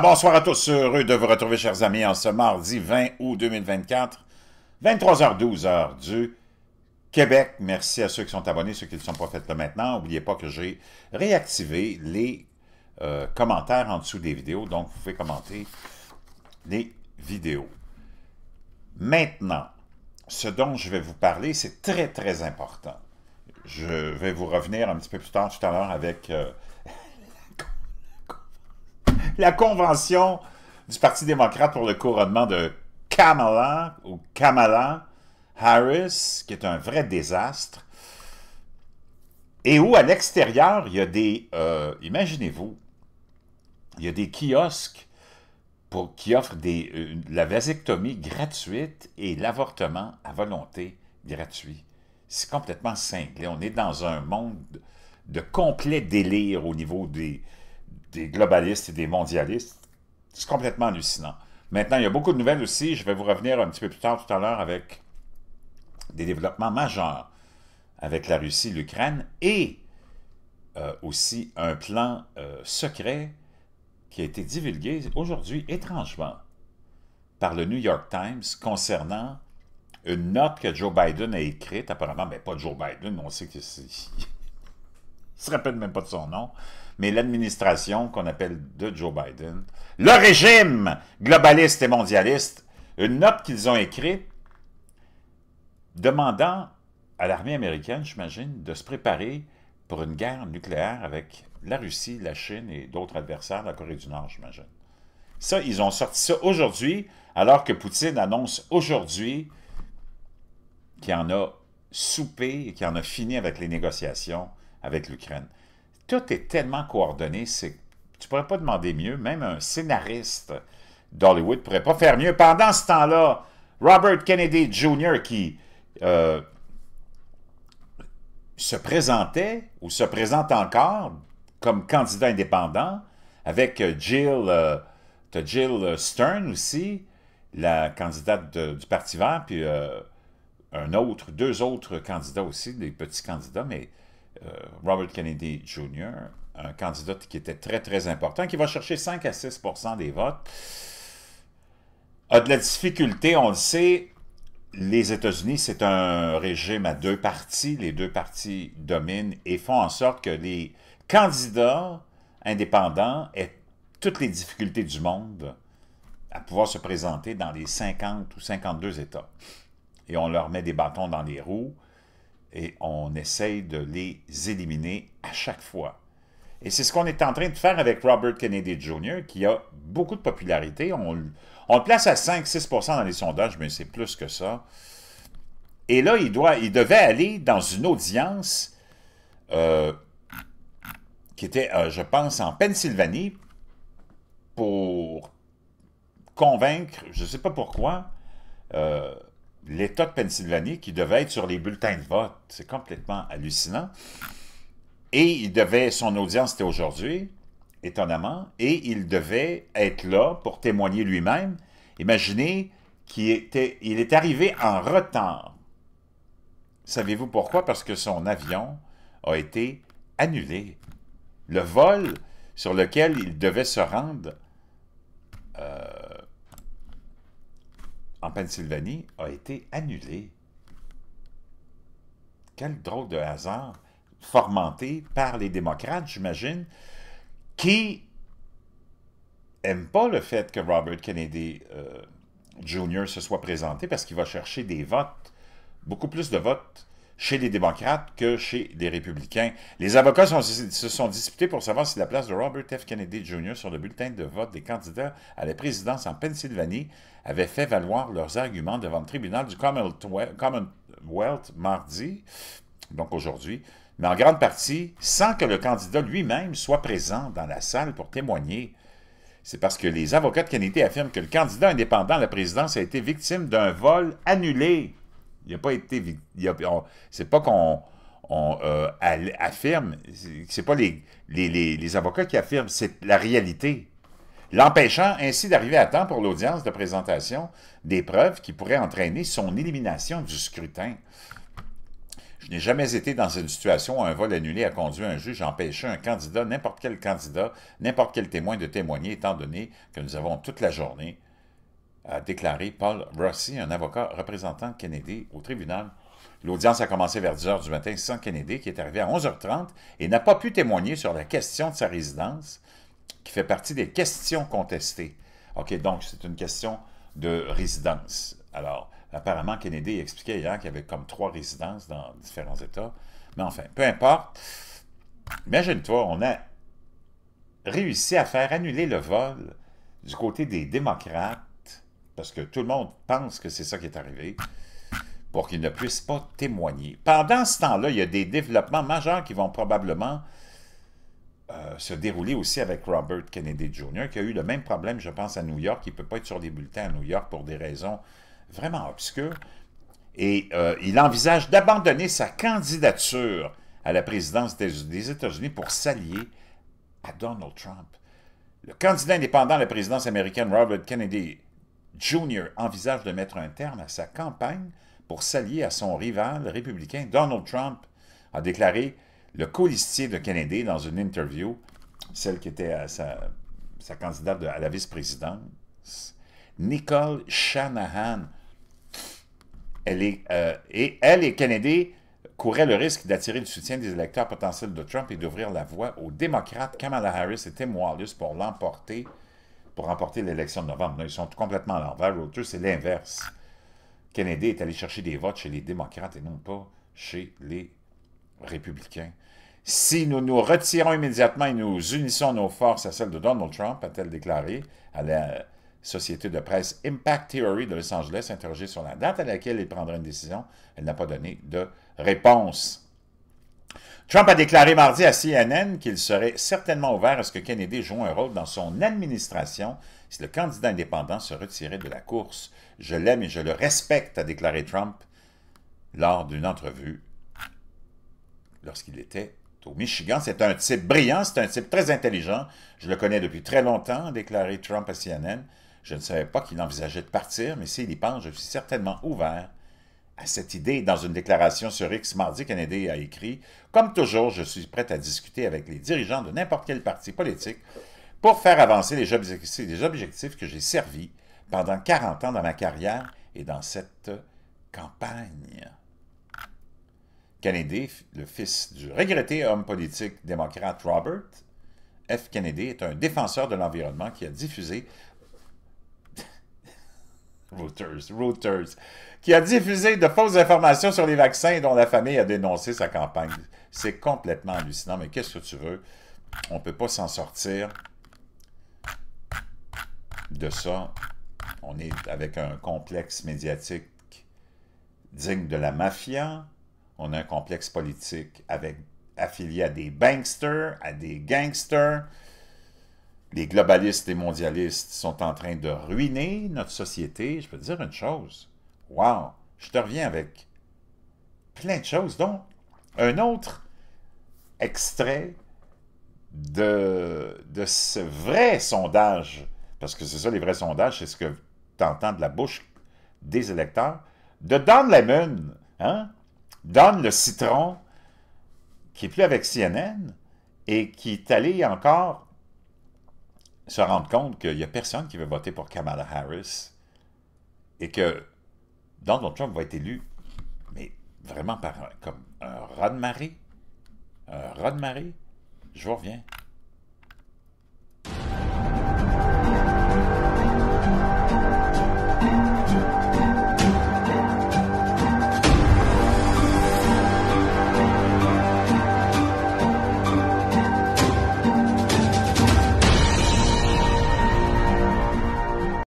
bonsoir à tous. Heureux de vous retrouver, chers amis, en ce mardi 20 août 2024, 23h-12h du Québec. Merci à ceux qui sont abonnés, ceux qui ne sont pas faits là maintenant. N'oubliez pas que j'ai réactivé les euh, commentaires en dessous des vidéos, donc vous pouvez commenter les vidéos. Maintenant, ce dont je vais vous parler, c'est très, très important. Je vais vous revenir un petit peu plus tard, tout à l'heure, avec... Euh, la convention du Parti démocrate pour le couronnement de Kamala ou Kamala Harris, qui est un vrai désastre, et où à l'extérieur, il y a des, euh, imaginez-vous, il y a des kiosques pour, qui offrent des, la vasectomie gratuite et l'avortement à volonté gratuit. C'est complètement simple. On est dans un monde de complet délire au niveau des, des globalistes et des mondialistes. C'est complètement hallucinant. Maintenant, il y a beaucoup de nouvelles aussi. Je vais vous revenir un petit peu plus tard tout à l'heure avec des développements majeurs avec la Russie, l'Ukraine et euh, aussi un plan euh, secret qui a été divulgué aujourd'hui étrangement par le New York Times concernant une note que Joe Biden a écrite, apparemment, mais pas Joe Biden, on sait que ne se rappelle même pas de son nom, mais l'administration qu'on appelle de Joe Biden, le régime globaliste et mondialiste, une note qu'ils ont écrite demandant à l'armée américaine, j'imagine, de se préparer pour une guerre nucléaire avec la Russie, la Chine et d'autres adversaires de la Corée du Nord, j'imagine. Ça, ils ont sorti ça aujourd'hui, alors que Poutine annonce aujourd'hui qu'il en a soupé et qu'il en a fini avec les négociations avec l'Ukraine tout est tellement coordonné, c'est tu pourrais pas demander mieux. Même un scénariste d'Hollywood pourrait pas faire mieux. Pendant ce temps-là, Robert Kennedy Jr. qui euh, se présentait ou se présente encore comme candidat indépendant avec euh, Jill, euh, Jill Stern aussi, la candidate du Parti vert, puis un autre, deux autres candidats aussi, des petits candidats, mais euh, Robert Kennedy Jr., un candidat qui était très, très important, qui va chercher 5 à 6 des votes, a de la difficulté, on le sait. Les États-Unis, c'est un régime à deux partis. Les deux partis dominent et font en sorte que les candidats indépendants aient toutes les difficultés du monde à pouvoir se présenter dans les 50 ou 52 États. Et on leur met des bâtons dans les roues et on essaye de les éliminer à chaque fois. Et c'est ce qu'on est en train de faire avec Robert Kennedy Jr., qui a beaucoup de popularité. On, le place à 5-6 dans les sondages, mais c'est plus que ça. Et là, il, doit, il devait aller dans une audience euh, qui était, euh, je pense, en Pennsylvanie pour convaincre, je ne sais pas pourquoi, euh, l'État de Pennsylvanie qui devait être sur les bulletins de vote. C'est complètement hallucinant. Et il devait, son audience était aujourd'hui, étonnamment, et il devait être là pour témoigner lui-même. Imaginez qu'il était, il est arrivé en retard. Savez-vous pourquoi? Parce que son avion a été annulé. Le vol sur lequel il devait se rendre euh, en Pennsylvanie a été annulé. Quel drôle de hasard formenté par les démocrates, j'imagine, qui n'aiment pas le fait que Robert Kennedy euh, Jr. se soit présenté parce qu'il va chercher des votes, beaucoup plus de votes chez les démocrates que chez les républicains. Les avocats se sont disputés pour savoir si la place de Robert F. Kennedy Jr. sur le bulletin de vote des candidats à la présidence en Pennsylvanie avait fait valoir leurs arguments devant le tribunal du Commonwealth mardi, donc aujourd'hui, mais en grande partie sans que le candidat lui-même soit présent dans la salle pour témoigner. C'est parce que les avocats de Kennedy affirment que le candidat indépendant à la présidence a été victime d'un vol annulé il n'a pas été... C'est pas qu'on on, euh, affirme, c'est pas les, les, avocats qui affirment, c'est la réalité. L'empêchant ainsi d'arriver à temps pour l'audience de présentation des preuves qui pourraient entraîner son élimination du scrutin. Je n'ai jamais été dans une situation où un vol annulé a conduit un juge à empêcher un candidat, n'importe quel candidat, n'importe quel témoin de témoigner, étant donné que nous avons toute la journée a déclaré Paul Rossi, un avocat représentant Kennedy au tribunal. L'audience a commencé vers 10 h du matin sans Kennedy, qui est arrivé à 11h30 et n'a pas pu témoigner sur la question de sa résidence, qui fait partie des questions contestées. OK, donc c'est une question de résidence. Alors, apparemment, Kennedy expliquait hier qu'il y avait comme trois résidences dans différents États. Mais enfin, peu importe. Imagine-toi, on a réussi à faire annuler le vol du côté des démocrates parce que tout le monde pense que c'est ça qui est arrivé, pour qu'il ne puisse pas témoigner. Pendant ce temps-là, il y a des développements majeurs qui vont probablement euh, se dérouler aussi avec Robert Kennedy Jr., qui a eu le même problème, je pense, à New York. Il ne peut pas être sur des bulletins à New York pour des raisons vraiment obscures. Et euh, il envisage d'abandonner sa candidature à la présidence des États-Unis pour s'allier à Donald Trump. Le candidat indépendant à la présidence américaine, Robert Kennedy Junior envisage de mettre un terme à sa campagne pour s'allier à son rival républicain. Donald Trump a déclaré le colistier de Kennedy dans une interview, celle qui était sa, candidate à la vice-présidence, Nicole Shanahan. Elle euh, et elle et Kennedy couraient le risque d'attirer le soutien des électeurs potentiels de Trump et d'ouvrir la voie aux démocrates Kamala Harris et Tim Wallace pour l'emporter pour remporter l'élection de novembre. ils sont complètement à l'envers. c'est l'inverse. Kennedy est allé chercher des votes chez les démocrates et non pas chez les républicains. Si nous nous retirons immédiatement et nous unissons nos forces à celles de Donald Trump, a-t-elle déclaré à la société de presse Impact Theory de Los Angeles, interrogée sur la date à laquelle il prendra une décision, elle n'a pas donné de réponse. Trump a déclaré mardi à CNN qu'il serait certainement ouvert à ce que Kennedy joue un rôle dans son administration si le candidat indépendant se retirait de la course. Je l'aime et je le respecte, a déclaré Trump lors d'une entrevue lorsqu'il était au Michigan. C'est un type brillant, c'est un type très intelligent. Je le connais depuis très longtemps, a déclaré Trump à CNN. Je ne savais pas qu'il envisageait de partir, mais s'il y pense, je suis certainement ouvert à cette idée dans une déclaration sur X mardi, Kennedy a écrit Comme toujours, je suis prêt à discuter avec les dirigeants de n'importe quel parti politique pour faire avancer les, objectifs, les objectifs que j'ai servis pendant 40 ans dans ma carrière et dans cette campagne. Kennedy, le fils du regretté homme politique démocrate Robert F. Kennedy, est un défenseur de l'environnement qui a diffusé Reuters, Reuters, qui a diffusé de fausses informations sur les vaccins dont la famille a dénoncé sa campagne. C'est complètement hallucinant, mais qu'est-ce que tu veux? On ne peut pas s'en sortir de ça. On est avec un complexe médiatique digne de la mafia. On a un complexe politique avec affilié à des banksters, à des gangsters les globalistes et mondialistes sont en train de ruiner notre société, je peux te dire une chose. Wow! Je te reviens avec plein de choses. Donc, un autre extrait de, de ce vrai sondage, parce que c'est ça les vrais sondages, c'est ce que tu entends de la bouche des électeurs, de Don Lemon, hein? Donne le citron, qui est plus avec CNN, et qui est allé encore se rendre compte qu'il n'y a personne qui veut voter pour Kamala Harris et que Donald Trump va être élu, mais vraiment par comme un rat de marée. Un rat de Je reviens.